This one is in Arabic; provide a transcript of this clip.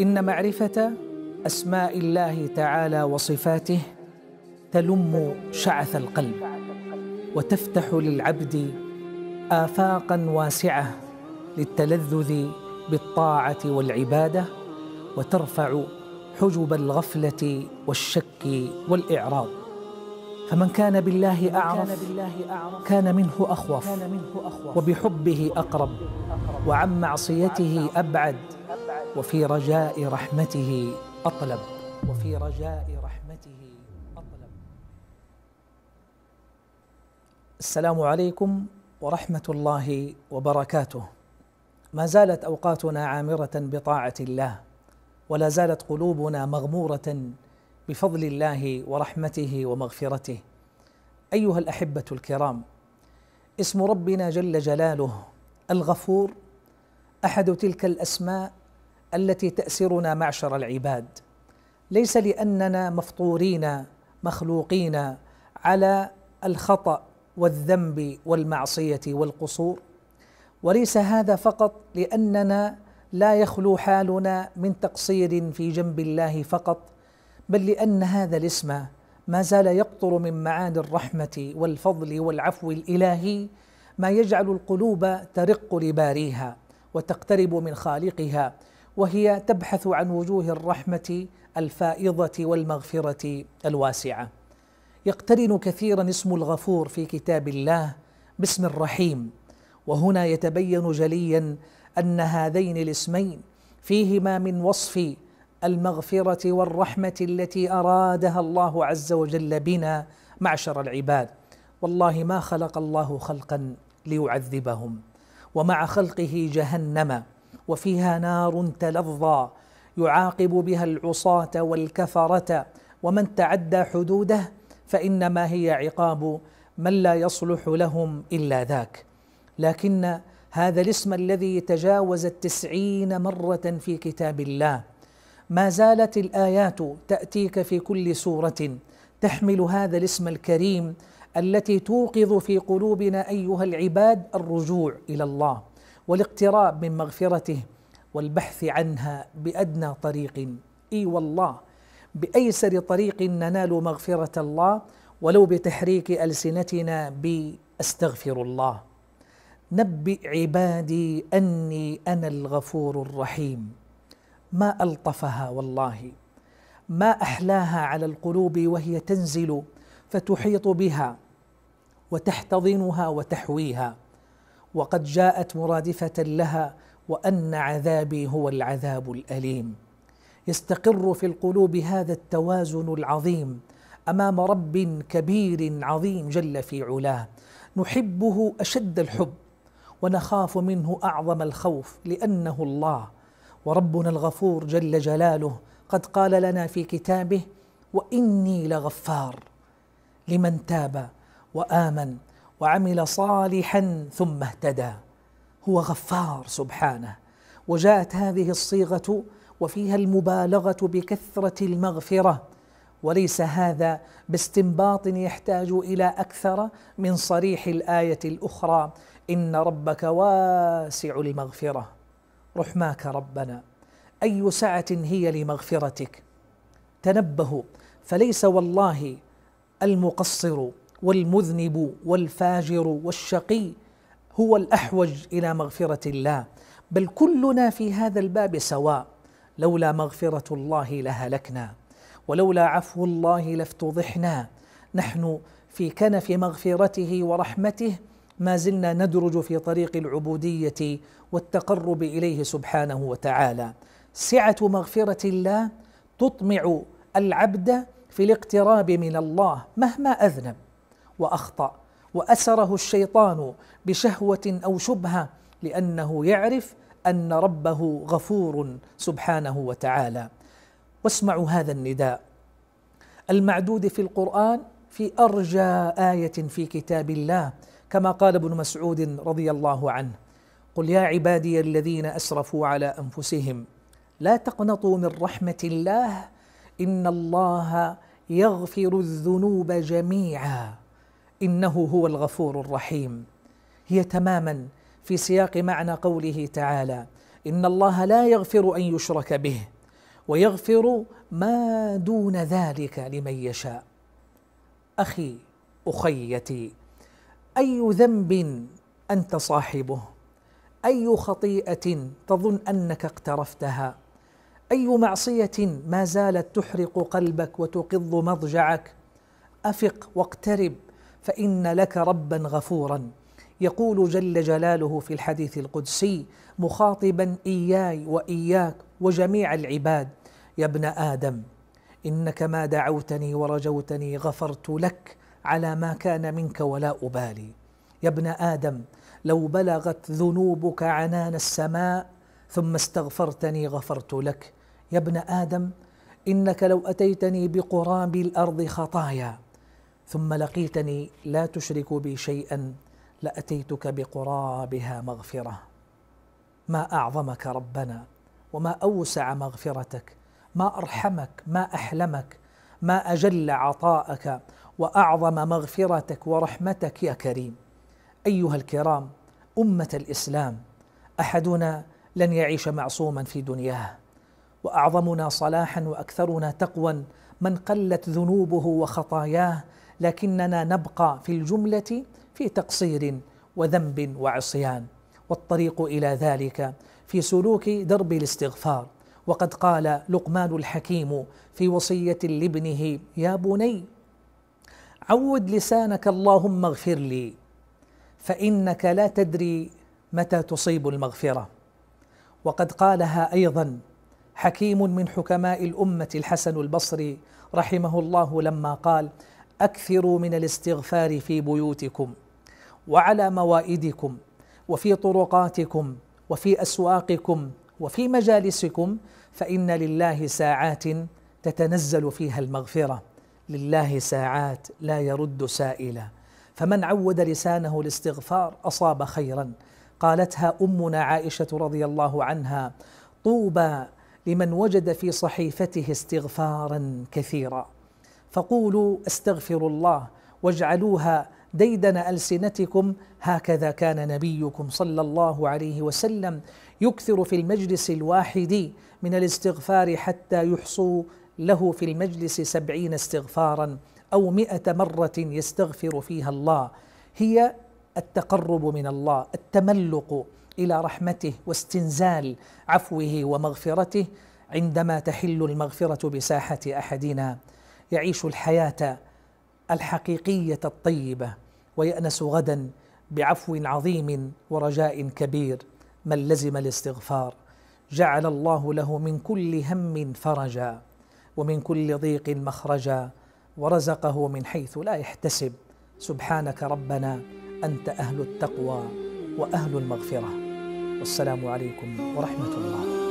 إن معرفة أسماء الله تعالى وصفاته تلم شعث القلب وتفتح للعبد آفاقا واسعة للتلذذ بالطاعة والعبادة وترفع حجب الغفلة والشك والإعراض فمن كان بالله أعرف كان منه أخوف وبحبه أقرب وعن معصيته أبعد وفي رجاء رحمته أطلب وفي رجاء رحمته أطلب السلام عليكم ورحمة الله وبركاته ما زالت أوقاتنا عامرة بطاعة الله ولا زالت قلوبنا مغمورة بفضل الله ورحمته ومغفرته أيها الأحبة الكرام اسم ربنا جل جلاله الغفور أحد تلك الأسماء التي تأسرنا معشر العباد ليس لأننا مفطورين مخلوقين على الخطأ والذنب والمعصية والقصور وليس هذا فقط لأننا لا يخلو حالنا من تقصير في جنب الله فقط بل لأن هذا الاسم ما زال يقطر من معاني الرحمة والفضل والعفو الإلهي ما يجعل القلوب ترق لباريها وتقترب من خالقها وهي تبحث عن وجوه الرحمه الفائضه والمغفره الواسعه يقترن كثيرا اسم الغفور في كتاب الله باسم الرحيم وهنا يتبين جليا ان هذين الاسمين فيهما من وصف المغفره والرحمه التي ارادها الله عز وجل بنا معشر العباد والله ما خلق الله خلقا ليعذبهم ومع خلقه جهنم وفيها نار تلظى يعاقب بها العصاة والكفرة ومن تعدى حدوده فإنما هي عقاب من لا يصلح لهم إلا ذاك لكن هذا الاسم الذي تجاوز التسعين مرة في كتاب الله ما زالت الآيات تأتيك في كل سورة تحمل هذا الاسم الكريم التي توقظ في قلوبنا أيها العباد الرجوع إلى الله والاقتراب من مغفرته والبحث عنها بادنى طريق اي والله بايسر طريق ننال مغفره الله ولو بتحريك السنتنا باستغفر الله نبئ عبادي اني انا الغفور الرحيم ما الطفها والله ما احلاها على القلوب وهي تنزل فتحيط بها وتحتضنها وتحويها وقد جاءت مرادفه لها وان عذابي هو العذاب الاليم يستقر في القلوب هذا التوازن العظيم امام رب كبير عظيم جل في علاه نحبه اشد الحب ونخاف منه اعظم الخوف لانه الله وربنا الغفور جل جلاله قد قال لنا في كتابه واني لغفار لمن تاب وامن وعمل صالحا ثم اهتدى هو غفار سبحانه وجاءت هذه الصيغه وفيها المبالغه بكثره المغفره وليس هذا باستنباط يحتاج الى اكثر من صريح الايه الاخرى ان ربك واسع المغفره رحماك ربنا اي سعه هي لمغفرتك تنبهوا فليس والله المقصر والمذنب والفاجر والشقي هو الاحوج الى مغفره الله بل كلنا في هذا الباب سواء لولا مغفره الله لهلكنا ولولا عفو الله لافتضحنا نحن في كنف مغفرته ورحمته ما زلنا ندرج في طريق العبوديه والتقرب اليه سبحانه وتعالى سعه مغفره الله تطمع العبد في الاقتراب من الله مهما اذنب واخطا واسره الشيطان بشهوه او شبهه لانه يعرف ان ربه غفور سبحانه وتعالى واسمعوا هذا النداء المعدود في القران في ارجى ايه في كتاب الله كما قال ابن مسعود رضي الله عنه قل يا عبادي الذين اسرفوا على انفسهم لا تقنطوا من رحمه الله ان الله يغفر الذنوب جميعا انه هو الغفور الرحيم هي تماما في سياق معنى قوله تعالى ان الله لا يغفر ان يشرك به ويغفر ما دون ذلك لمن يشاء اخي اخيتي اي ذنب انت صاحبه اي خطيئه تظن انك اقترفتها اي معصيه ما زالت تحرق قلبك وتقض مضجعك افق واقترب فإن لك ربا غفورا يقول جل جلاله في الحديث القدسي مخاطبا إياي وإياك وجميع العباد يا ابن آدم إنك ما دعوتني ورجوتني غفرت لك على ما كان منك ولا أبالي يا ابن آدم لو بلغت ذنوبك عنان السماء ثم استغفرتني غفرت لك يا ابن آدم إنك لو أتيتني بقراب الأرض خطايا ثم لقيتني لا تشرك بي شيئا لاتيتك بقرابها مغفره ما اعظمك ربنا وما اوسع مغفرتك ما ارحمك ما احلمك ما اجل عطاءك واعظم مغفرتك ورحمتك يا كريم ايها الكرام امه الاسلام احدنا لن يعيش معصوما في دنياه واعظمنا صلاحا واكثرنا تقوى من قلت ذنوبه وخطاياه لكننا نبقى في الجمله في تقصير وذنب وعصيان والطريق الى ذلك في سلوك درب الاستغفار وقد قال لقمان الحكيم في وصيه لابنه يا بني عود لسانك اللهم اغفر لي فانك لا تدري متى تصيب المغفره وقد قالها ايضا حكيم من حكماء الامه الحسن البصري رحمه الله لما قال اكثروا من الاستغفار في بيوتكم وعلى موائدكم وفي طرقاتكم وفي اسواقكم وفي مجالسكم فان لله ساعات تتنزل فيها المغفره لله ساعات لا يرد سائلا فمن عود لسانه الاستغفار اصاب خيرا قالتها امنا عائشه رضي الله عنها طوبى لمن وجد في صحيفته استغفارا كثيرا فقولوا استغفروا الله واجعلوها ديدن السنتكم هكذا كان نبيكم صلى الله عليه وسلم يكثر في المجلس الواحد من الاستغفار حتى يحصوا له في المجلس سبعين استغفارا أو مئة مرة يستغفر فيها الله هي التقرب من الله التملق إلى رحمته واستنزال عفوه ومغفرته عندما تحل المغفرة بساحة أحدنا يعيش الحياه الحقيقيه الطيبه ويانس غدا بعفو عظيم ورجاء كبير من لزم الاستغفار جعل الله له من كل هم فرجا ومن كل ضيق مخرجا ورزقه من حيث لا يحتسب سبحانك ربنا انت اهل التقوى واهل المغفره والسلام عليكم ورحمه الله